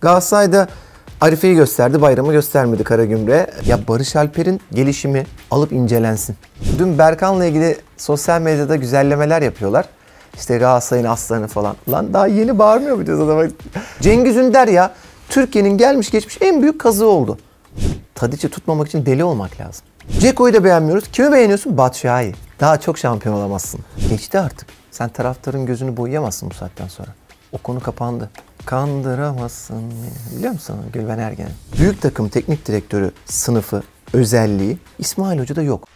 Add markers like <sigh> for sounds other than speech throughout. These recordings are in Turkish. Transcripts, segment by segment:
Galatasaray'da Arife'yi gösterdi, bayramı göstermedi Karagümrük'e. Ya Barış Alper'in gelişimi alıp incelensin. Dün Berkan'la ilgili sosyal medyada güzellemeler yapıyorlar. İşte Galatasaray'ın aslanı falan. Lan daha yeni bağırmıyor muyuz adama? Cengiz Ünder ya Türkiye'nin gelmiş geçmiş en büyük kazı oldu. Tadiç'i tutmamak için deli olmak lazım. Ceko'yu da beğenmiyoruz. Kimi beğeniyorsun? Batshuayi. Daha çok şampiyon olamazsın. Geçti artık. Sen taraftarın gözünü boyayamazsın bu saatten sonra. O konu kapandı. Kandıramazsın Biliyor musun Gülben Ergen? Büyük takım teknik direktörü sınıfı özelliği İsmail Hoca'da yok.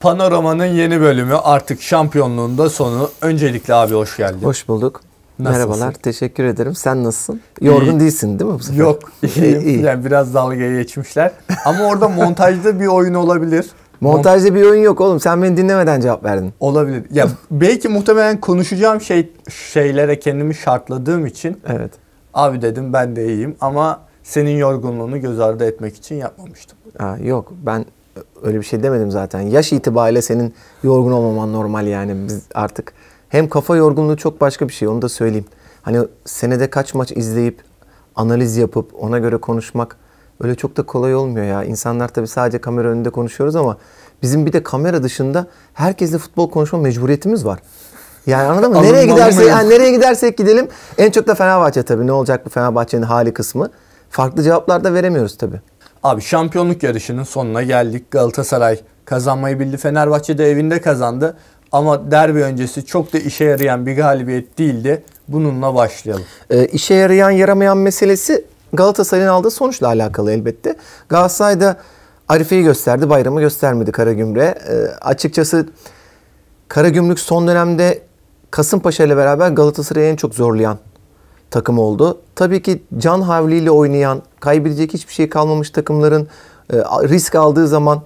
Panorama'nın yeni bölümü artık şampiyonluğunda sonu. Öncelikle abi hoş geldin. Hoş bulduk. Nasılsın? Merhabalar, teşekkür ederim. Sen nasılsın? Yorgun İyi. değilsin değil mi bu sefer? Yok, <laughs> iyiyim. iyi. Yani biraz dalga geçmişler. Ama orada montajda bir oyun olabilir. Montajda bir oyun yok oğlum. Sen beni dinlemeden cevap verdin. Olabilir. Ya <laughs> belki muhtemelen konuşacağım şey şeylere kendimi şartladığım için. Evet. Abi dedim ben de iyiyim ama senin yorgunluğunu göz ardı etmek için yapmamıştım. Ha, yok ben öyle bir şey demedim zaten. Yaş itibariyle senin yorgun olmaman normal yani. Biz artık hem kafa yorgunluğu çok başka bir şey onu da söyleyeyim. Hani senede kaç maç izleyip analiz yapıp ona göre konuşmak öyle çok da kolay olmuyor ya. İnsanlar tabii sadece kamera önünde konuşuyoruz ama bizim bir de kamera dışında herkesle futbol konuşma mecburiyetimiz var. Yani anladın mı? nereye giderse, yani nereye gidersek gidelim. En çok da Fenerbahçe tabii. Ne olacak bu Fenerbahçe'nin hali kısmı. Farklı cevaplar da veremiyoruz tabii. Abi şampiyonluk yarışının sonuna geldik. Galatasaray kazanmayı bildi. Fenerbahçe de evinde kazandı. Ama derbi öncesi çok da işe yarayan bir galibiyet değildi. Bununla başlayalım. E, işe yarayan yaramayan meselesi Galatasaray'ın aldığı sonuçla alakalı elbette. Galatasaray'da Arife'yi gösterdi, bayramı göstermedi Karagümrük'e. E, açıkçası Karagümrük son dönemde Kasımpaşa ile beraber Galatasaray'ı en çok zorlayan takım oldu. Tabii ki can havliyle oynayan, kaybedecek hiçbir şey kalmamış takımların e, risk aldığı zaman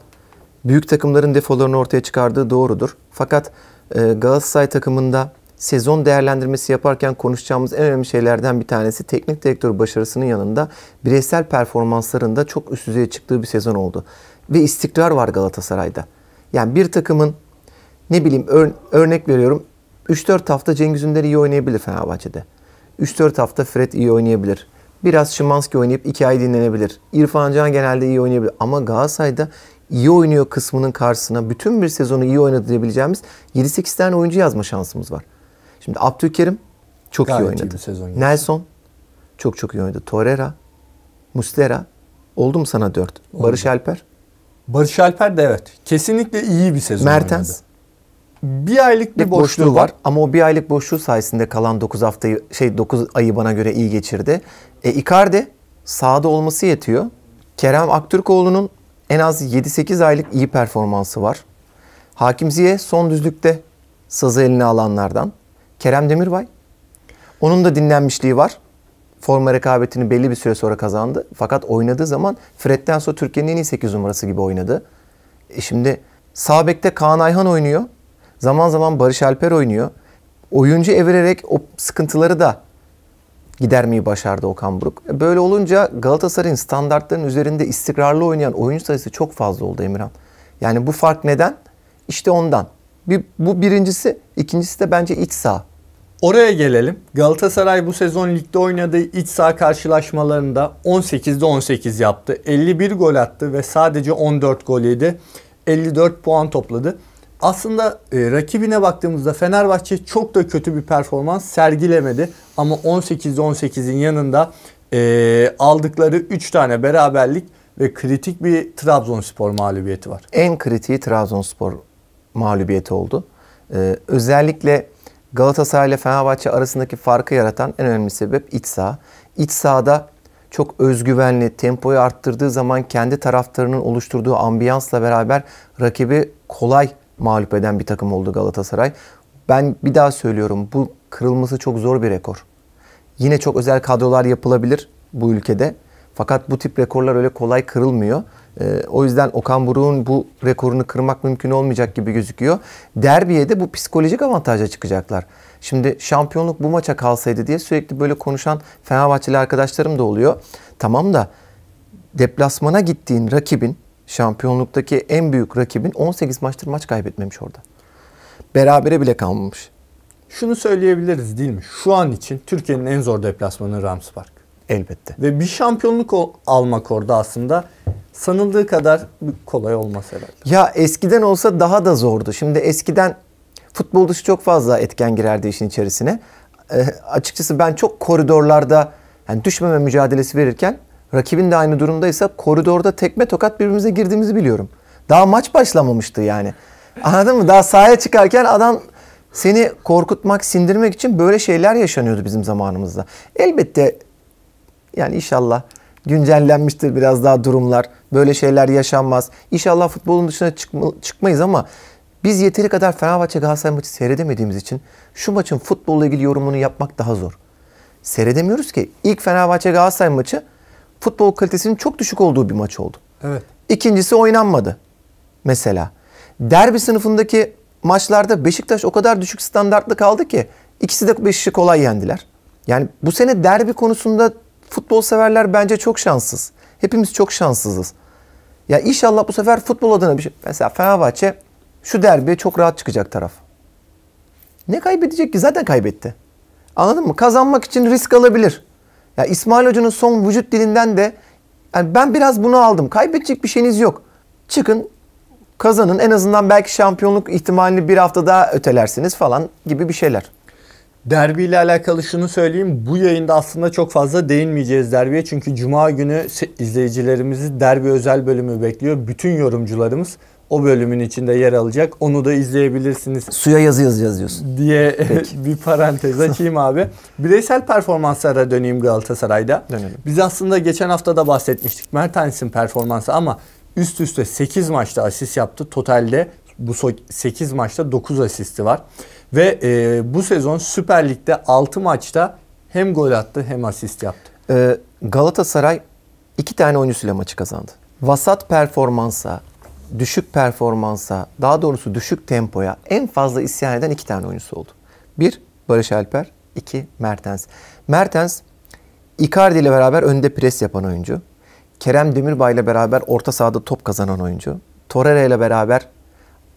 büyük takımların defolarını ortaya çıkardığı doğrudur. Fakat e, Galatasaray takımında sezon değerlendirmesi yaparken konuşacağımız en önemli şeylerden bir tanesi teknik direktör başarısının yanında bireysel performanslarında çok üst düzeye çıktığı bir sezon oldu. Ve istikrar var Galatasaray'da. Yani bir takımın ne bileyim ör, örnek veriyorum 3-4 hafta Cengiz Ünder iyi oynayabilir Fenerbahçe'de. 3-4 hafta Fred iyi oynayabilir. Biraz Şimanski oynayıp 2 ay dinlenebilir. İrfan Can genelde iyi oynayabilir. Ama Galatasaray'da iyi oynuyor kısmının karşısına bütün bir sezonu iyi oynadı diyebileceğimiz 7-8 tane oyuncu yazma şansımız var. Şimdi Abdülkerim çok Gayet iyi oynadı. Iyi sezon Nelson çok çok iyi oynadı. Torreira, Muslera oldu mu sana dört? Oldu. Barış Alper? Barış Alper de evet. Kesinlikle iyi bir sezon Mertens. oynadı bir aylık bir, bir boşluğu, boşluğu var. var. Ama o bir aylık boşluğu sayesinde kalan 9 haftayı şey 9 ayı bana göre iyi geçirdi. E Icardi sahada olması yetiyor. Kerem Aktürkoğlu'nun en az 7-8 aylık iyi performansı var. Hakim Ziye son düzlükte sazı eline alanlardan. Kerem Demirbay. Onun da dinlenmişliği var. Forma rekabetini belli bir süre sonra kazandı. Fakat oynadığı zaman Fred'den sonra Türkiye'nin en iyi 8 numarası gibi oynadı. E şimdi sağ Kaan Ayhan oynuyor. Zaman zaman Barış Alper oynuyor. Oyuncu evirerek o sıkıntıları da gidermeyi başardı Okan Buruk. E böyle olunca Galatasaray'ın standartların üzerinde istikrarlı oynayan oyuncu sayısı çok fazla oldu Emirhan. Yani bu fark neden? İşte ondan. Bir, bu birincisi, ikincisi de bence iç saha. Oraya gelelim. Galatasaray bu sezon ligde oynadığı iç saha karşılaşmalarında 18'de 18 yaptı. 51 gol attı ve sadece 14 gol yedi. 54 puan topladı. Aslında e, rakibine baktığımızda Fenerbahçe çok da kötü bir performans sergilemedi. Ama 18'de 18'in yanında e, aldıkları 3 tane beraberlik ve kritik bir Trabzonspor mağlubiyeti var. En kritiği Trabzonspor mağlubiyeti oldu. Ee, özellikle Galatasaray ile Fenerbahçe arasındaki farkı yaratan en önemli sebep iç saha. İç sahada çok özgüvenli, tempoyu arttırdığı zaman kendi taraftarının oluşturduğu ambiyansla beraber rakibi kolay mağlup eden bir takım oldu Galatasaray. Ben bir daha söylüyorum bu kırılması çok zor bir rekor. Yine çok özel kadrolar yapılabilir bu ülkede. Fakat bu tip rekorlar öyle kolay kırılmıyor. E, o yüzden Okan Buruk'un bu rekorunu kırmak mümkün olmayacak gibi gözüküyor. Derbiye de bu psikolojik avantaja çıkacaklar. Şimdi şampiyonluk bu maça kalsaydı diye sürekli böyle konuşan Fenerbahçeli arkadaşlarım da oluyor. Tamam da deplasmana gittiğin rakibin şampiyonluktaki en büyük rakibin 18 maçtır maç kaybetmemiş orada. Berabere bile kalmamış. Şunu söyleyebiliriz değil mi? Şu an için Türkiye'nin en zor deplasmanı Rams Park. Elbette. Ve bir şampiyonluk almak orada aslında sanıldığı kadar kolay olmaz herhalde. Ya eskiden olsa daha da zordu. Şimdi eskiden futbol dışı çok fazla etken girerdi işin içerisine. E, açıkçası ben çok koridorlarda yani düşmeme mücadelesi verirken rakibin de aynı durumdaysa koridorda tekme tokat birbirimize girdiğimizi biliyorum. Daha maç başlamamıştı yani. Anladın mı? Daha sahaya çıkarken adam seni korkutmak, sindirmek için böyle şeyler yaşanıyordu bizim zamanımızda. Elbette yani inşallah güncellenmiştir biraz daha durumlar. Böyle şeyler yaşanmaz. İnşallah futbolun dışına çıkmayız ama biz yeteri kadar Fenerbahçe Galatasaray maçı seyredemediğimiz için şu maçın futbolla ilgili yorumunu yapmak daha zor. Seyredemiyoruz ki. İlk Fenerbahçe Galatasaray maçı futbol kalitesinin çok düşük olduğu bir maç oldu. Evet. İkincisi oynanmadı. Mesela derbi sınıfındaki maçlarda Beşiktaş o kadar düşük standartlı kaldı ki ikisi de Beşiktaş'ı kolay yendiler. Yani bu sene derbi konusunda futbol severler bence çok şanssız. Hepimiz çok şanssızız. Ya inşallah bu sefer futbol adına bir şey. Mesela Fenerbahçe şu derbiye çok rahat çıkacak taraf. Ne kaybedecek ki? Zaten kaybetti. Anladın mı? Kazanmak için risk alabilir. Ya İsmail Hoca'nın son vücut dilinden de yani ben biraz bunu aldım. Kaybedecek bir şeyiniz yok. Çıkın kazanın en azından belki şampiyonluk ihtimalini bir hafta daha ötelersiniz falan gibi bir şeyler. Derbi ile alakalı şunu söyleyeyim. Bu yayında aslında çok fazla değinmeyeceğiz derbiye. Çünkü cuma günü izleyicilerimizi derbi özel bölümü bekliyor. Bütün yorumcularımız o bölümün içinde yer alacak. Onu da izleyebilirsiniz. Suya yazı yazacağız yazıyorsun. Diye Peki. <laughs> bir parantez açayım abi. Bireysel performanslara döneyim Galatasaray'da. Dönelim. Biz aslında geçen hafta da bahsetmiştik. Mertens'in performansı ama üst üste 8 maçta asist yaptı. Totalde bu 8 maçta 9 asisti var. Ve e, bu sezon Süper Lig'de 6 maçta hem gol attı hem asist yaptı. Ee, Galatasaray iki tane oyuncusuyla maçı kazandı. Vasat performansa, düşük performansa, daha doğrusu düşük tempoya en fazla isyan eden iki tane oyuncusu oldu. Bir Barış Alper, iki Mertens. Mertens Icardi ile beraber önde pres yapan oyuncu. Kerem Demirbay ile beraber orta sahada top kazanan oyuncu. Torreira ile beraber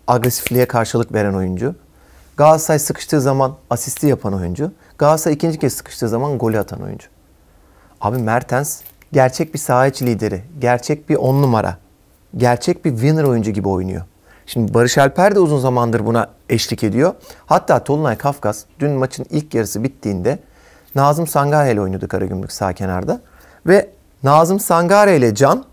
agresifliğe karşılık veren oyuncu. Galatasaray sıkıştığı zaman asisti yapan oyuncu. Galatasaray ikinci kez sıkıştığı zaman golü atan oyuncu. Abi Mertens gerçek bir saha içi lideri. Gerçek bir on numara. Gerçek bir winner oyuncu gibi oynuyor. Şimdi Barış Alper de uzun zamandır buna eşlik ediyor. Hatta Tolunay Kafkas dün maçın ilk yarısı bittiğinde Nazım Sangare ile oynuyordu Karagümrük sağ kenarda. Ve Nazım Sangare ile Can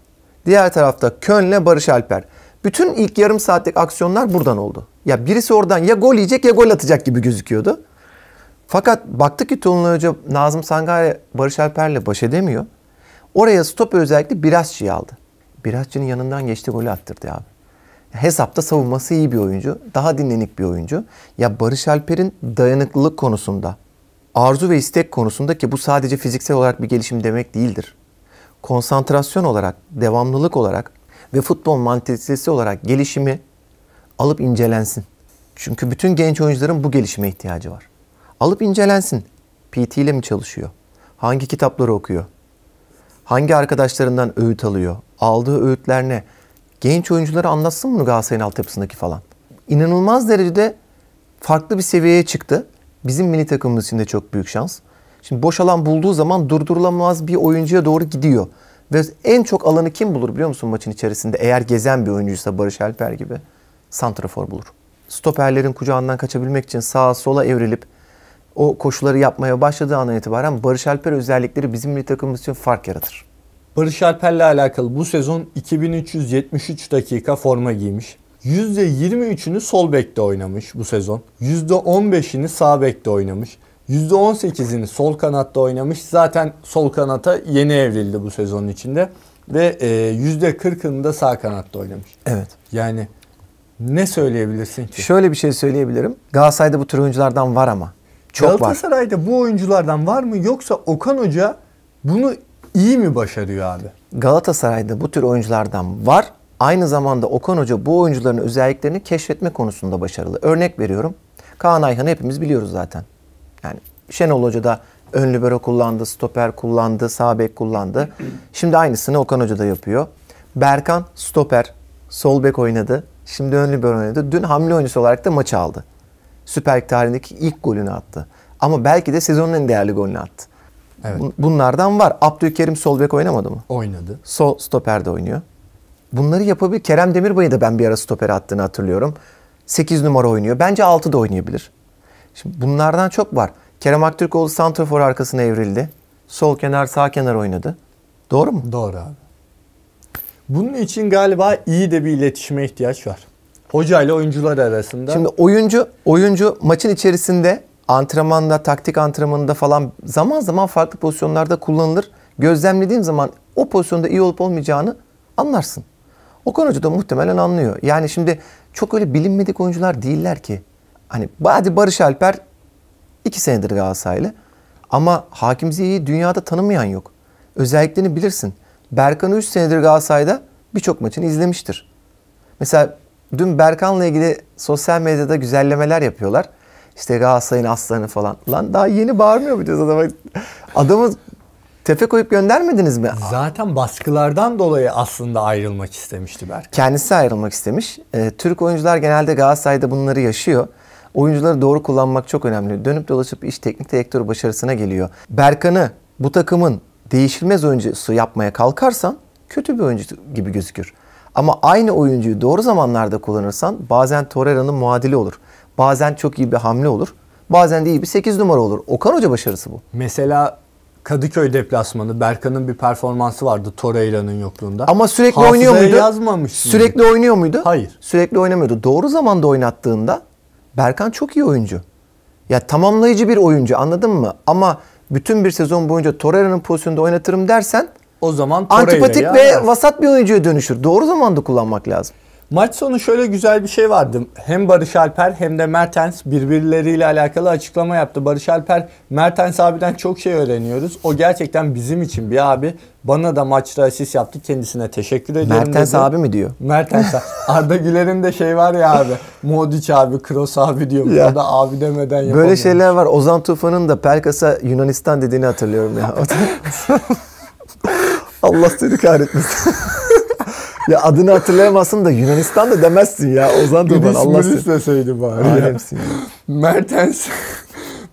diğer tarafta Könle Barış Alper. Bütün ilk yarım saatlik aksiyonlar buradan oldu. Ya birisi oradan ya gol yiyecek ya gol atacak gibi gözüküyordu. Fakat baktık ki Tolunay Hoca Nazım Sangare Barış Alper'le baş edemiyor. Oraya stoper özellikle Birasçı'yı aldı. Birasçı'nın yanından geçti golü attırdı abi. Hesapta savunması iyi bir oyuncu. Daha dinlenik bir oyuncu. Ya Barış Alper'in dayanıklılık konusunda, arzu ve istek konusunda ki bu sadece fiziksel olarak bir gelişim demek değildir. Konsantrasyon olarak, devamlılık olarak ve futbol mantalitesi olarak gelişimi alıp incelensin. Çünkü bütün genç oyuncuların bu gelişime ihtiyacı var. Alıp incelensin. PT ile mi çalışıyor? Hangi kitapları okuyor? Hangi arkadaşlarından öğüt alıyor? Aldığı öğütler ne? Genç oyuncuları anlatsın bunu Galatasaray'ın altyapısındaki falan. İnanılmaz derecede farklı bir seviyeye çıktı. Bizim milli takımımız için de çok büyük şans. Şimdi boş alan bulduğu zaman durdurulamaz bir oyuncuya doğru gidiyor. Ve en çok alanı kim bulur biliyor musun maçın içerisinde? Eğer gezen bir oyuncuysa Barış Alper gibi. Santrafor bulur. Stoperlerin kucağından kaçabilmek için sağa sola evrilip o koşuları yapmaya başladığı andan itibaren Barış Alper özellikleri bizim milli takımımız için fark yaratır. Barış Alper'le alakalı bu sezon 2373 dakika forma giymiş. %23'ünü sol bekte oynamış bu sezon. %15'ini sağ bekte oynamış. %18'ini sol kanatta oynamış. Zaten sol kanata yeni evrildi bu sezonun içinde. Ve e, %40'ını da sağ kanatta oynamış. Evet. Yani ne söyleyebilirsin ki? Şöyle bir şey söyleyebilirim. Galatasaray'da bu tür oyunculardan var ama. Çok Galatasaray'da var. bu oyunculardan var mı yoksa Okan Hoca bunu iyi mi başarıyor abi? Galatasaray'da bu tür oyunculardan var. Aynı zamanda Okan Hoca bu oyuncuların özelliklerini keşfetme konusunda başarılı. Örnek veriyorum. Kaan Ayhan'ı hepimiz biliyoruz zaten. Yani Şenol Hoca da ön libero kullandı, stoper kullandı, sağ bek kullandı. Şimdi aynısını Okan Hoca da yapıyor. Berkan stoper, sol bek oynadı. Şimdi ön libero oynadı. Dün hamle oyuncusu olarak da maçı aldı. Süper Lig tarihindeki ilk golünü attı. Ama belki de sezonun en değerli golünü attı. Evet. Bunlardan var. Abdülkerim sol bek oynamadı mı? Oynadı. Sol stoper de oynuyor. Bunları yapabilir. Kerem Demirbay'ı da ben bir ara stoper attığını hatırlıyorum. 8 numara oynuyor. Bence 6 da oynayabilir. Şimdi bunlardan çok var. Kerem Aktürkoğlu santrafor arkasına evrildi. Sol kenar sağ kenar oynadı. Doğru mu? Doğru abi. Bunun için galiba iyi de bir iletişime ihtiyaç var. Hoca ile oyuncular arasında. Şimdi oyuncu oyuncu maçın içerisinde antrenmanda, taktik antrenmanında falan zaman zaman farklı pozisyonlarda kullanılır. Gözlemlediğin zaman o pozisyonda iyi olup olmayacağını anlarsın. O Hoca da muhtemelen anlıyor. Yani şimdi çok öyle bilinmedik oyuncular değiller ki. Hani hadi Barış Alper iki senedir Galatasaraylı. Ama Hakim Ziyech'i dünyada tanımayan yok. Özelliklerini bilirsin. Berkan'ı 3 senedir Galatasaray'da birçok maçını izlemiştir. Mesela dün Berkan'la ilgili sosyal medyada güzellemeler yapıyorlar. İşte Galatasaray'ın aslanı falan. Lan daha yeni bağırmıyor muyuz adama? Adamı tefe koyup göndermediniz mi? Zaten baskılardan dolayı aslında ayrılmak istemişti Berkan. Kendisi ayrılmak istemiş. Ee, Türk oyuncular genelde Galatasaray'da bunları yaşıyor oyuncuları doğru kullanmak çok önemli. Dönüp dolaşıp iş teknik direktör başarısına geliyor. Berkan'ı bu takımın değişilmez oyuncusu yapmaya kalkarsan kötü bir oyuncu gibi gözükür. Ama aynı oyuncuyu doğru zamanlarda kullanırsan bazen Torreira'nın muadili olur. Bazen çok iyi bir hamle olur. Bazen de iyi bir 8 numara olur. Okan Hoca başarısı bu. Mesela Kadıköy deplasmanı Berkan'ın bir performansı vardı Torreira'nın yokluğunda. Ama sürekli Hafızaya oynuyor muydu? Yazmamış sürekli miydi? oynuyor muydu? Hayır. Sürekli oynamıyordu. Doğru zamanda oynattığında Berkan çok iyi oyuncu. Ya tamamlayıcı bir oyuncu anladın mı? Ama bütün bir sezon boyunca Torreira'nın pozisyonunda oynatırım dersen o zaman Torreira antipatik ya. ve vasat bir oyuncuya dönüşür. Doğru zamanda kullanmak lazım. Maç sonu şöyle güzel bir şey vardı. Hem Barış Alper hem de Mertens birbirleriyle alakalı açıklama yaptı. Barış Alper, Mertens abiden çok şey öğreniyoruz. O gerçekten bizim için bir abi. Bana da maçta asist yaptı. Kendisine teşekkür ediyorum. Mertens dedi. abi mi diyor? Mertens <laughs> Arda Güler'in de şey var ya abi. Modic abi, Kroos abi diyor. Ya. da abi demeden yapamıyor. Böyle şeyler var. Ozan Tufan'ın da Pelkas'a Yunanistan dediğini hatırlıyorum ya. <laughs> <laughs> Allah seni kahretmesin ya adını hatırlayamazsın da Yunanistan da demezsin ya. Ozan Tufan Allah seni. isteseydi bari. ya. Mertens.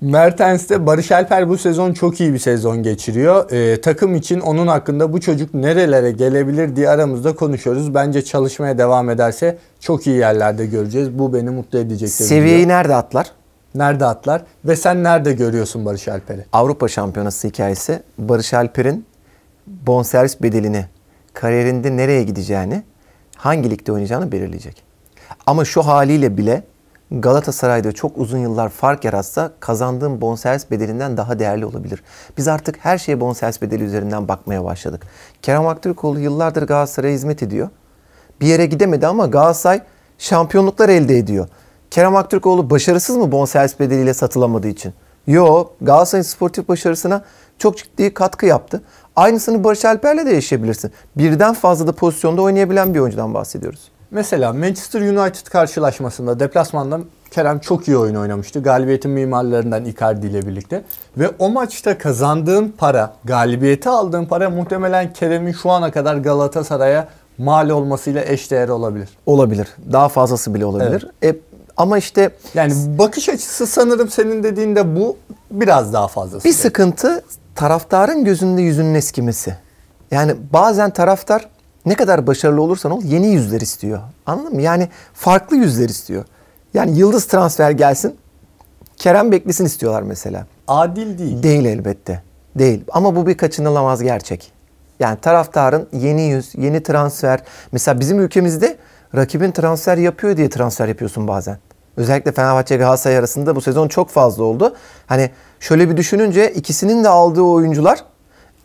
Mertens'te Barış Alper bu sezon çok iyi bir sezon geçiriyor. Ee, takım için onun hakkında bu çocuk nerelere gelebilir diye aramızda konuşuyoruz. Bence çalışmaya devam ederse çok iyi yerlerde göreceğiz. Bu beni mutlu edecek. Seviyeyi diyor. nerede atlar? Nerede atlar? Ve sen nerede görüyorsun Barış Alper'i? Avrupa Şampiyonası hikayesi Barış Alper'in bonservis bedelini kariyerinde nereye gideceğini, hangi ligde oynayacağını belirleyecek. Ama şu haliyle bile Galatasaray'da çok uzun yıllar fark yaratsa kazandığım bonservis bedelinden daha değerli olabilir. Biz artık her şeye bonservis bedeli üzerinden bakmaya başladık. Kerem Aktürkoğlu yıllardır Galatasaray'a hizmet ediyor. Bir yere gidemedi ama Galatasaray şampiyonluklar elde ediyor. Kerem Aktürkoğlu başarısız mı bonservis bedeliyle satılamadığı için? Yo, Galatasaray'ın sportif başarısına çok ciddi katkı yaptı. Aynısını Barış Alper'le de yaşayabilirsin. Birden fazla da pozisyonda oynayabilen bir oyuncudan bahsediyoruz. Mesela Manchester United karşılaşmasında deplasmanda Kerem çok iyi oyun oynamıştı. Galibiyetin mimarlarından Icardi ile birlikte. Ve o maçta kazandığın para, galibiyeti aldığın para muhtemelen Kerem'in şu ana kadar Galatasaray'a mal olmasıyla eşdeğer olabilir. Olabilir. Daha fazlası bile olabilir. Evet. E, ama işte yani bakış açısı sanırım senin dediğinde bu biraz daha fazlası. Bir sıkıntı taraftarın gözünde yüzünün eskimesi. Yani bazen taraftar ne kadar başarılı olursan ol yeni yüzler istiyor. Anladın mı? Yani farklı yüzler istiyor. Yani yıldız transfer gelsin. Kerem beklesin istiyorlar mesela. Adil değil. Değil elbette. Değil. Ama bu bir kaçınılamaz gerçek. Yani taraftarın yeni yüz, yeni transfer. Mesela bizim ülkemizde rakibin transfer yapıyor diye transfer yapıyorsun bazen. Özellikle Fenerbahçe Galatasaray arasında bu sezon çok fazla oldu. Hani şöyle bir düşününce ikisinin de aldığı oyuncular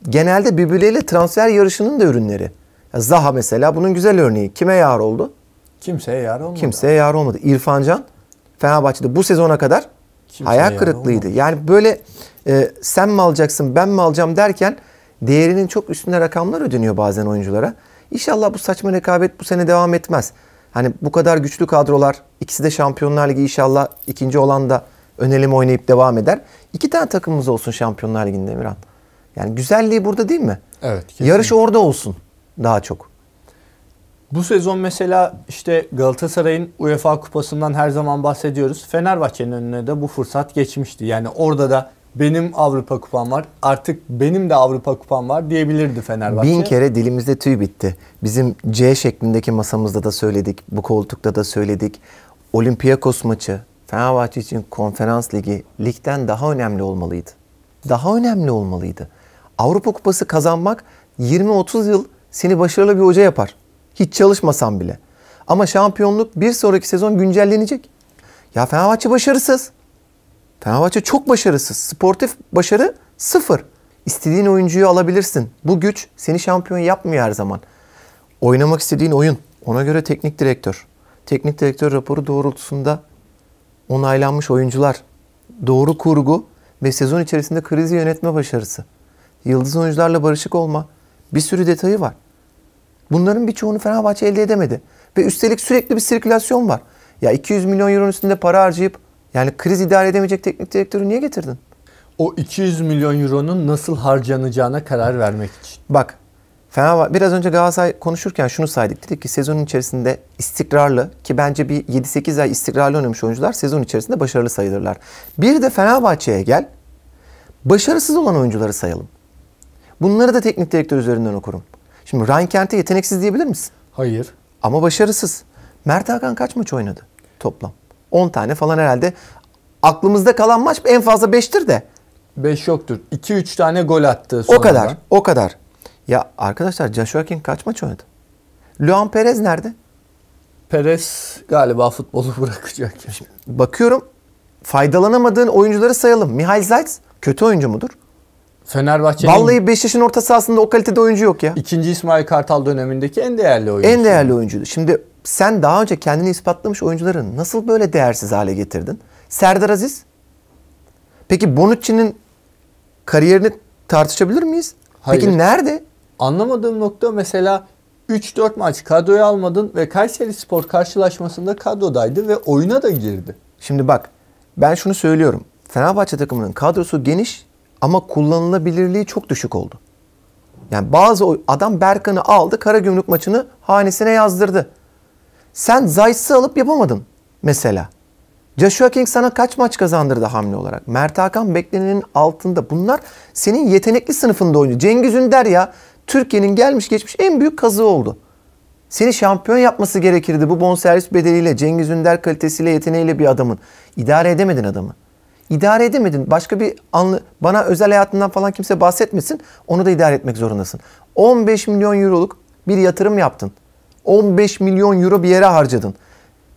genelde birbirleriyle transfer yarışının da ürünleri. Zaha mesela bunun güzel örneği. Kime yar oldu? Kimseye yar olmadı. Kimseye yar olmadı. İrfan Can Fenerbahçe'de bu sezona kadar Kimseye hayal kırıklığıydı. Olmadı. Yani böyle e, sen mi alacaksın ben mi alacağım derken değerinin çok üstünde rakamlar ödeniyor bazen oyunculara. İnşallah bu saçma rekabet bu sene devam etmez. Hani bu kadar güçlü kadrolar İkisi de Şampiyonlar Ligi inşallah ikinci olan da önelim oynayıp devam eder. İki tane takımımız olsun Şampiyonlar Ligi'nde Emirhan. Yani güzelliği burada değil mi? Evet. Kesinlikle. Yarış orada olsun daha çok. Bu sezon mesela işte Galatasaray'ın UEFA Kupası'ndan her zaman bahsediyoruz. Fenerbahçe'nin önüne de bu fırsat geçmişti. Yani orada da benim Avrupa kupam var. Artık benim de Avrupa kupam var diyebilirdi Fenerbahçe. Bin kere dilimizde tüy bitti. Bizim C şeklindeki masamızda da söyledik. Bu koltukta da söyledik. Olympiakos maçı Fenerbahçe için konferans ligi ligden daha önemli olmalıydı. Daha önemli olmalıydı. Avrupa Kupası kazanmak 20-30 yıl seni başarılı bir hoca yapar. Hiç çalışmasan bile. Ama şampiyonluk bir sonraki sezon güncellenecek. Ya Fenerbahçe başarısız. Fenerbahçe çok başarısız. Sportif başarı sıfır. İstediğin oyuncuyu alabilirsin. Bu güç seni şampiyon yapmıyor her zaman. Oynamak istediğin oyun. Ona göre teknik direktör teknik direktör raporu doğrultusunda onaylanmış oyuncular, doğru kurgu ve sezon içerisinde krizi yönetme başarısı, yıldız oyuncularla barışık olma bir sürü detayı var. Bunların birçoğunu Fenerbahçe elde edemedi. Ve üstelik sürekli bir sirkülasyon var. Ya 200 milyon euro üstünde para harcayıp yani kriz idare edemeyecek teknik direktörü niye getirdin? O 200 milyon euronun nasıl harcanacağına karar vermek için. Bak Fenerbahçe biraz önce Galatasaray konuşurken şunu saydık. Dedik ki sezonun içerisinde istikrarlı ki bence bir 7-8 ay istikrarlı oynamış oyuncular sezon içerisinde başarılı sayılırlar. Bir de Fenerbahçe'ye gel. Başarısız olan oyuncuları sayalım. Bunları da teknik direktör üzerinden okurum. Şimdi Ryan Kent'e yeteneksiz diyebilir misin? Hayır. Ama başarısız. Mert Hakan kaç maç oynadı toplam? 10 tane falan herhalde. Aklımızda kalan maç en fazla 5'tir de. 5 yoktur. 2-3 tane gol attı. Sonunda. O kadar. O kadar. Ya arkadaşlar Joshua King kaç maç oynadı? Luan Perez nerede? Perez galiba futbolu <laughs> bırakacak. Şimdi bakıyorum faydalanamadığın oyuncuları sayalım. Mihail Zayt kötü oyuncu mudur? Fenerbahçe'nin... Vallahi Beşiktaş'ın orta sahasında o kalitede oyuncu yok ya. İkinci İsmail Kartal dönemindeki en değerli oyuncu. En değerli oyuncuydu. Şimdi sen daha önce kendini ispatlamış oyuncuları nasıl böyle değersiz hale getirdin? Serdar Aziz? Peki Bonucci'nin kariyerini tartışabilir miyiz? Hayır. Peki nerede? Anlamadığım nokta mesela 3-4 maç kadroya almadın ve Kayseri Spor karşılaşmasında kadrodaydı ve oyuna da girdi. Şimdi bak ben şunu söylüyorum. Fenerbahçe takımının kadrosu geniş ama kullanılabilirliği çok düşük oldu. Yani bazı adam Berkan'ı aldı Kara Gümrük maçını hanesine yazdırdı. Sen Zayt'sı alıp yapamadın mesela. Joshua King sana kaç maç kazandırdı hamle olarak? Mert Hakan beklenenin altında. Bunlar senin yetenekli sınıfında oynuyor. Cengiz Ünder ya Türkiye'nin gelmiş geçmiş en büyük kazığı oldu. Seni şampiyon yapması gerekirdi bu bonservis bedeliyle, Cengiz Ünder kalitesiyle, yeteneğiyle bir adamın. İdare edemedin adamı. İdare edemedin. Başka bir anlı, bana özel hayatından falan kimse bahsetmesin. Onu da idare etmek zorundasın. 15 milyon euroluk bir yatırım yaptın. 15 milyon euro bir yere harcadın.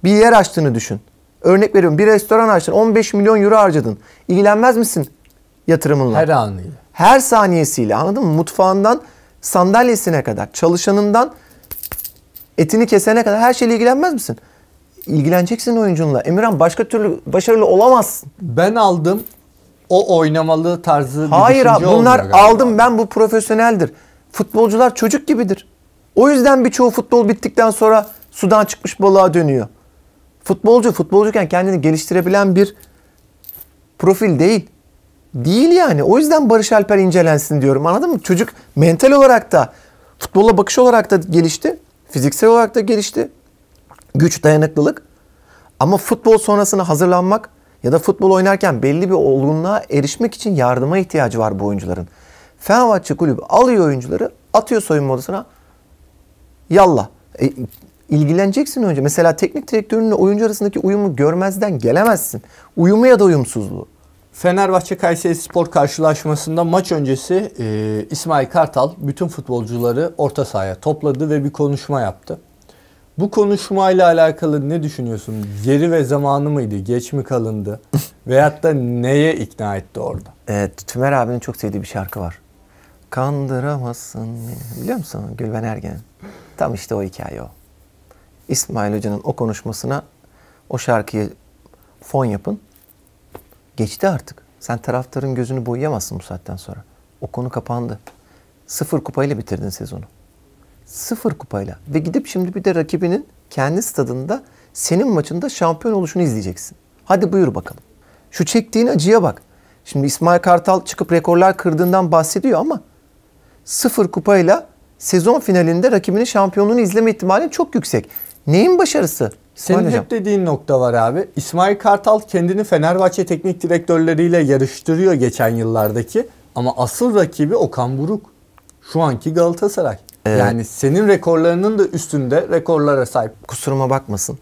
Bir yer açtığını düşün. Örnek veriyorum bir restoran açtın 15 milyon euro harcadın. İlgilenmez misin yatırımınla? Her anıyla. Her saniyesiyle anladın mı? Mutfağından sandalyesine kadar, çalışanından etini kesene kadar her şeyle ilgilenmez misin? İlgileneceksin oyuncunla. Emirhan başka türlü başarılı olamazsın. Ben aldım. O oynamalı tarzı bir Hayır bunlar aldım ben bu profesyoneldir. Futbolcular çocuk gibidir. O yüzden birçoğu futbol bittikten sonra sudan çıkmış balığa dönüyor. Futbolcu futbolcuyken kendini geliştirebilen bir profil değil. Değil yani. O yüzden Barış Alper incelensin diyorum. Anladın mı? Çocuk mental olarak da futbola bakış olarak da gelişti. Fiziksel olarak da gelişti. Güç, dayanıklılık. Ama futbol sonrasına hazırlanmak ya da futbol oynarken belli bir olgunluğa erişmek için yardıma ihtiyacı var bu oyuncuların. Fenerbahçe kulübü alıyor oyuncuları, atıyor soyunma odasına. Yallah. E, ilgileneceksin önce. Mesela teknik direktörünle oyuncu arasındaki uyumu görmezden gelemezsin. Uyumu ya da uyumsuzluğu. Fenerbahçe Kayseri Spor karşılaşmasında maç öncesi e, İsmail Kartal bütün futbolcuları orta sahaya topladı ve bir konuşma yaptı. Bu konuşmayla alakalı ne düşünüyorsun? Geri ve zamanı mıydı? Geç mi kalındı? <laughs> Veyahut da neye ikna etti orada? Evet, Tümer abinin çok sevdiği bir şarkı var. Kandıramazsın. Biliyor musun Gülben Ergen? Tam işte o hikaye o. İsmail Hoca'nın o konuşmasına o şarkıyı fon yapın. Geçti artık. Sen taraftarın gözünü boyayamazsın bu saatten sonra. O konu kapandı. Sıfır kupayla bitirdin sezonu. Sıfır kupayla. Ve gidip şimdi bir de rakibinin kendi stadında senin maçında şampiyon oluşunu izleyeceksin. Hadi buyur bakalım. Şu çektiğin acıya bak. Şimdi İsmail Kartal çıkıp rekorlar kırdığından bahsediyor ama sıfır kupayla sezon finalinde rakibinin şampiyonluğunu izleme ihtimali çok yüksek. Neyin başarısı? Senin Aynen. hep dediğin nokta var abi. İsmail Kartal kendini Fenerbahçe teknik direktörleriyle yarıştırıyor geçen yıllardaki. Ama asıl rakibi Okan Buruk. Şu anki Galatasaray. Ee, yani senin rekorlarının da üstünde rekorlara sahip. Kusuruma bakmasın.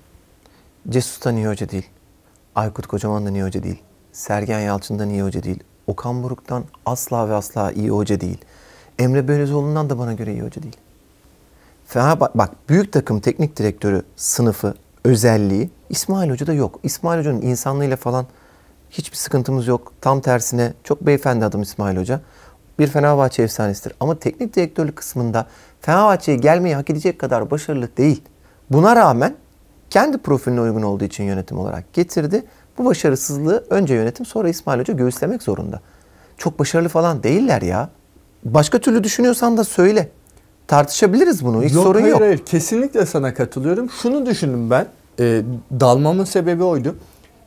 Cesus da niye hoca değil? Aykut Kocaman da niye hoca değil? Sergen Yalçın da niye hoca değil? Okan Buruk'tan asla ve asla iyi hoca değil. Emre Belözoğlu'ndan da bana göre iyi hoca değil. Fenerbahçe bak büyük takım teknik direktörü sınıfı özelliği İsmail Hoca'da yok. İsmail Hoca'nın insanlığıyla falan hiçbir sıkıntımız yok. Tam tersine çok beyefendi adam İsmail Hoca. Bir Fenerbahçe efsanesidir. Ama teknik direktörlük kısmında Fenerbahçe'ye gelmeyi hak edecek kadar başarılı değil. Buna rağmen kendi profiline uygun olduğu için yönetim olarak getirdi. Bu başarısızlığı önce yönetim sonra İsmail Hoca göğüslemek zorunda. Çok başarılı falan değiller ya. Başka türlü düşünüyorsan da söyle. Tartışabiliriz bunu. Hiç yok, sorun hayır, yok. Hayır hayır kesinlikle sana katılıyorum. Şunu düşündüm ben e, dalmamın sebebi oydu.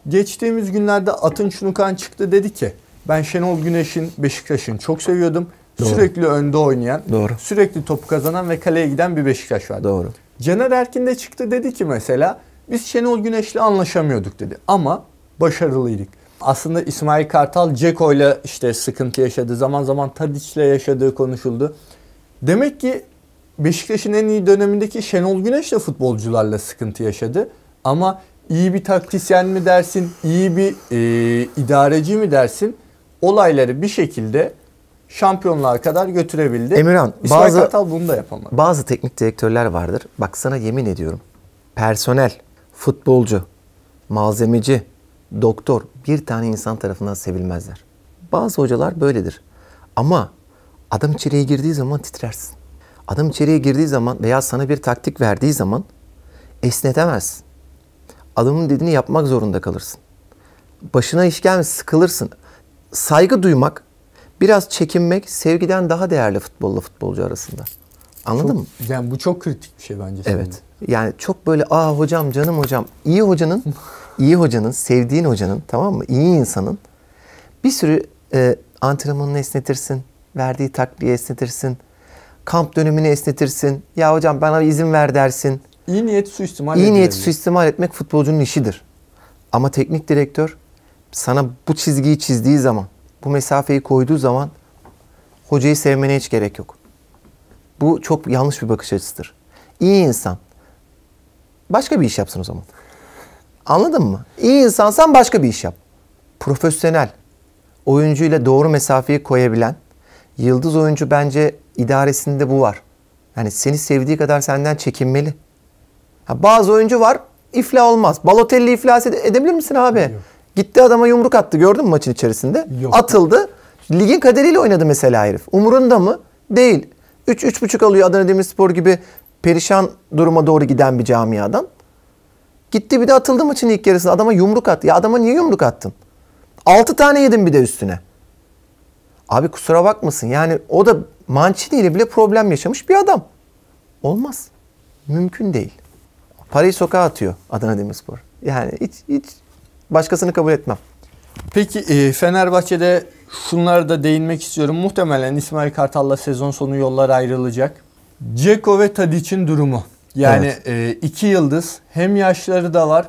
Geçtiğimiz günlerde Atın Çunukan çıktı dedi ki ben Şenol Güneş'in Beşiktaş'ın çok seviyordum. Doğru. Sürekli önde oynayan, Doğru. sürekli topu kazanan ve kaleye giden bir Beşiktaş vardı. Doğru. Caner Erkin de çıktı dedi ki mesela biz Şenol Güneş'le anlaşamıyorduk dedi ama başarılıydık. Aslında İsmail Kartal Ceko'yla işte sıkıntı yaşadı. Zaman zaman Tadiç'le yaşadığı konuşuldu. Demek ki Beşiktaş'ın en iyi dönemindeki Şenol Güneş de futbolcularla sıkıntı yaşadı. Ama iyi bir taktisyen mi dersin, iyi bir e, idareci mi dersin? Olayları bir şekilde şampiyonluğa kadar götürebildi. Emirhan, İsmail bazı, Kartal bunu da yapamadı. Bazı teknik direktörler vardır. Bak sana yemin ediyorum. Personel, futbolcu, malzemeci, doktor bir tane insan tarafından sevilmezler. Bazı hocalar böyledir. Ama adam içeriye girdiği zaman titrersin. Adam içeriye girdiği zaman veya sana bir taktik verdiği zaman esnetemez. Adamın dediğini yapmak zorunda kalırsın. Başına iş gelmez, sıkılırsın. Saygı duymak, biraz çekinmek sevgiden daha değerli futbolla futbolcu arasında. Anladın çok, mı? Yani bu çok kritik bir şey bence. Evet. Senin. Yani çok böyle aa hocam canım hocam iyi hocanın <laughs> iyi hocanın sevdiğin hocanın tamam mı iyi insanın bir sürü e, antrenmanını esnetirsin verdiği takviye esnetirsin kamp dönemini esnetirsin. Ya hocam bana izin ver dersin. İyi niyet suistimal İyi niyet suistimal etmek futbolcunun işidir. Ama teknik direktör sana bu çizgiyi çizdiği zaman, bu mesafeyi koyduğu zaman hocayı sevmene hiç gerek yok. Bu çok yanlış bir bakış açısıdır. İyi insan. Başka bir iş yapsın o zaman. Anladın mı? İyi insansan başka bir iş yap. Profesyonel, oyuncuyla doğru mesafeyi koyabilen, Yıldız oyuncu bence idaresinde bu var. Yani seni sevdiği kadar senden çekinmeli. Ha, bazı oyuncu var ifla olmaz. Balotelli iflas ed- edebilir misin abi? Yok. Gitti adama yumruk attı gördün mü maçın içerisinde? Yok. Atıldı. Ligin kaderiyle oynadı mesela herif. Umurunda mı? Değil. 3-3,5 alıyor Adana Demirspor gibi perişan duruma doğru giden bir camiadan. Gitti bir de atıldı maçın ilk yarısında. Adama yumruk attı. Ya adama niye yumruk attın? 6 tane yedim bir de üstüne. Abi kusura bakmasın yani o da Mancini ile bile problem yaşamış bir adam. Olmaz. Mümkün değil. Parayı sokağa atıyor Adana Demirspor. Yani hiç, hiç başkasını kabul etmem. Peki e, Fenerbahçe'de şunlara da değinmek istiyorum. Muhtemelen İsmail Kartal'la sezon sonu yollar ayrılacak. Ceko ve Tadiç'in durumu. Yani evet. E, iki yıldız hem yaşları da var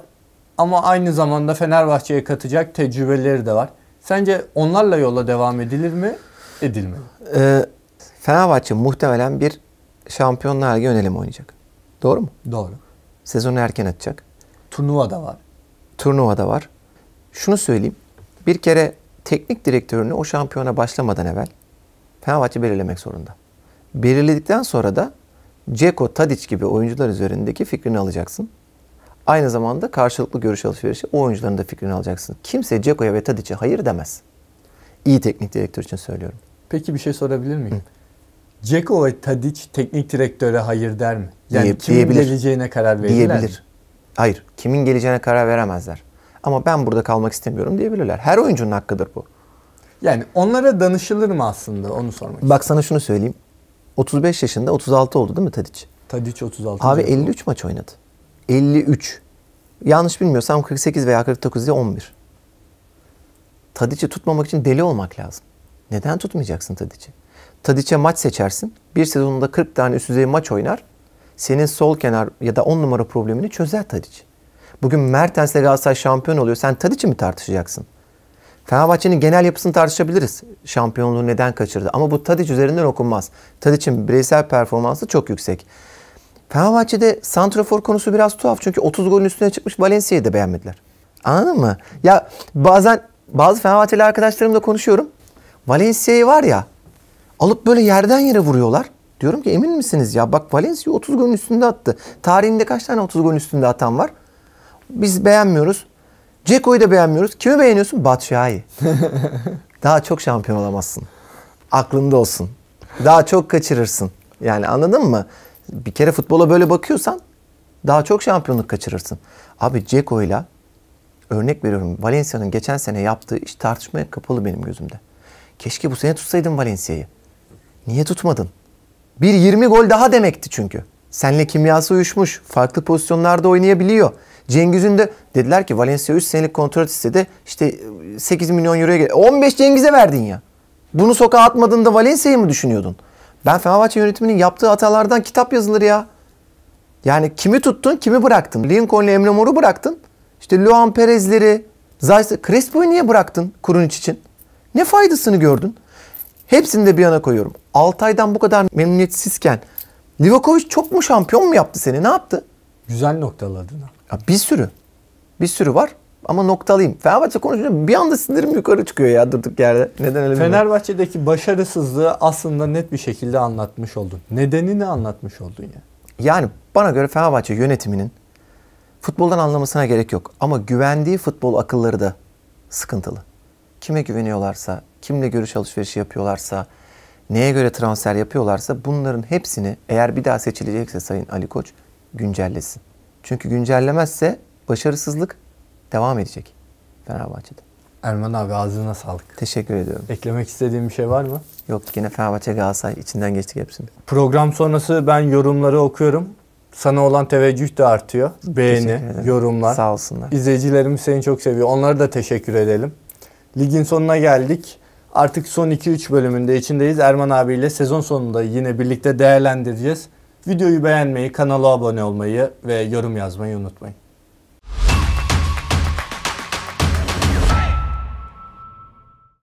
ama aynı zamanda Fenerbahçe'ye katacak tecrübeleri de var. Sence onlarla yola devam edilir mi, edilmeli? Ee, Fenerbahçe muhtemelen bir Şampiyonlar Ligi yönelim oynayacak. Doğru mu? Doğru. Sezonu erken atacak. Turnuva da var. Turnuva da var. Şunu söyleyeyim. Bir kere teknik direktörünü o şampiyona başlamadan evvel Fenerbahçe belirlemek zorunda. Belirledikten sonra da Ceko, Tadic gibi oyuncular üzerindeki fikrini alacaksın. Aynı zamanda karşılıklı görüş alışverişi oyuncuların da fikrini alacaksın. Kimse Ceko'ya ve Tadic'e hayır demez. İyi teknik direktör için söylüyorum. Peki bir şey sorabilir miyim? Hı. Ceko ve Tadic teknik direktöre hayır der mi? Yani Diye, kimin diyebilir. geleceğine karar verirler diyebilir. Mi? Hayır. Kimin geleceğine karar veremezler. Ama ben burada kalmak istemiyorum diyebilirler. Her oyuncunun hakkıdır bu. Yani onlara danışılır mı aslında onu sormak istiyorum. Bak sana şunu söyleyeyim. 35 yaşında 36 oldu değil mi Tadic? Tadic 36. Abi 53 maç oynadı. 53. Yanlış bilmiyorsam 48 veya 49 diye 11. Tadiç'i tutmamak için deli olmak lazım. Neden tutmayacaksın Tadiç'i? Tadiç'e maç seçersin. Bir sezonunda 40 tane üst düzey maç oynar. Senin sol kenar ya da 10 numara problemini çözer Tadiç. Bugün Mertens'le Galatasaray şampiyon oluyor. Sen Tadiç'i mi tartışacaksın? Fenerbahçe'nin genel yapısını tartışabiliriz. Şampiyonluğu neden kaçırdı? Ama bu Tadiç üzerinden okunmaz. Tadiç'in bireysel performansı çok yüksek. Fenerbahçe'de santrafor konusu biraz tuhaf. Çünkü 30 golün üstüne çıkmış Valencia'yı da beğenmediler. Anladın mı? Ya bazen bazı Fenerbahçeli arkadaşlarımla konuşuyorum. Valencia'yı var ya alıp böyle yerden yere vuruyorlar. Diyorum ki emin misiniz ya bak Valencia 30 golün üstünde attı. Tarihinde kaç tane 30 golün üstünde atan var? Biz beğenmiyoruz. Ceko'yu da beğenmiyoruz. Kimi beğeniyorsun? Batshuayi. <laughs> Daha çok şampiyon olamazsın. Aklında olsun. Daha çok kaçırırsın. Yani anladın mı? Bir kere futbola böyle bakıyorsan daha çok şampiyonluk kaçırırsın. Abi Ceko ile örnek veriyorum Valencia'nın geçen sene yaptığı iş tartışmaya kapalı benim gözümde. Keşke bu sene tutsaydın Valencia'yı. Niye tutmadın? Bir 20 gol daha demekti çünkü. Senle kimyası uyuşmuş. Farklı pozisyonlarda oynayabiliyor. Cengiz'in de dediler ki Valencia 3 senelik kontrat istedi. İşte 8 milyon euroya gel. 15 Cengiz'e verdin ya. Bunu sokağa atmadığında Valencia'yı mı düşünüyordun? Ben Fenerbahçe yönetiminin yaptığı hatalardan kitap yazılır ya. Yani kimi tuttun, kimi bıraktın? Lincoln'le Emre Mor'u bıraktın. İşte Luan Perez'leri, Zayt'ı, Crespo'yu niye bıraktın Kurunic için? Ne faydasını gördün? Hepsini de bir yana koyuyorum. Altay'dan bu kadar memnuniyetsizken Livakovic çok mu şampiyon mu yaptı seni? Ne yaptı? Güzel noktaladın. Ya bir sürü. Bir sürü var ama noktalıyım. Fenerbahçe konuşunca bir anda sinirim yukarı çıkıyor ya durduk yerde. Neden öyle Fenerbahçe'deki bilmiyorum. başarısızlığı aslında net bir şekilde anlatmış oldun. Nedenini anlatmış oldun ya. Yani bana göre Fenerbahçe yönetiminin futboldan anlamasına gerek yok. Ama güvendiği futbol akılları da sıkıntılı. Kime güveniyorlarsa, kimle görüş alışverişi yapıyorlarsa, neye göre transfer yapıyorlarsa bunların hepsini eğer bir daha seçilecekse Sayın Ali Koç güncellesin. Çünkü güncellemezse başarısızlık devam edecek Fenerbahçe'de. Erman abi ağzına sağlık. Teşekkür ediyorum. Eklemek istediğim bir şey var mı? Yok yine Fenerbahçe Galatasaray içinden geçtik hepsini. Program sonrası ben yorumları okuyorum. Sana olan teveccüh de artıyor. Beğeni, yorumlar. Sağ olsunlar. İzleyicilerimiz seni çok seviyor. Onlara da teşekkür edelim. Ligin sonuna geldik. Artık son 2-3 bölümünde içindeyiz. Erman abiyle sezon sonunda yine birlikte değerlendireceğiz. Videoyu beğenmeyi, kanala abone olmayı ve yorum yazmayı unutmayın.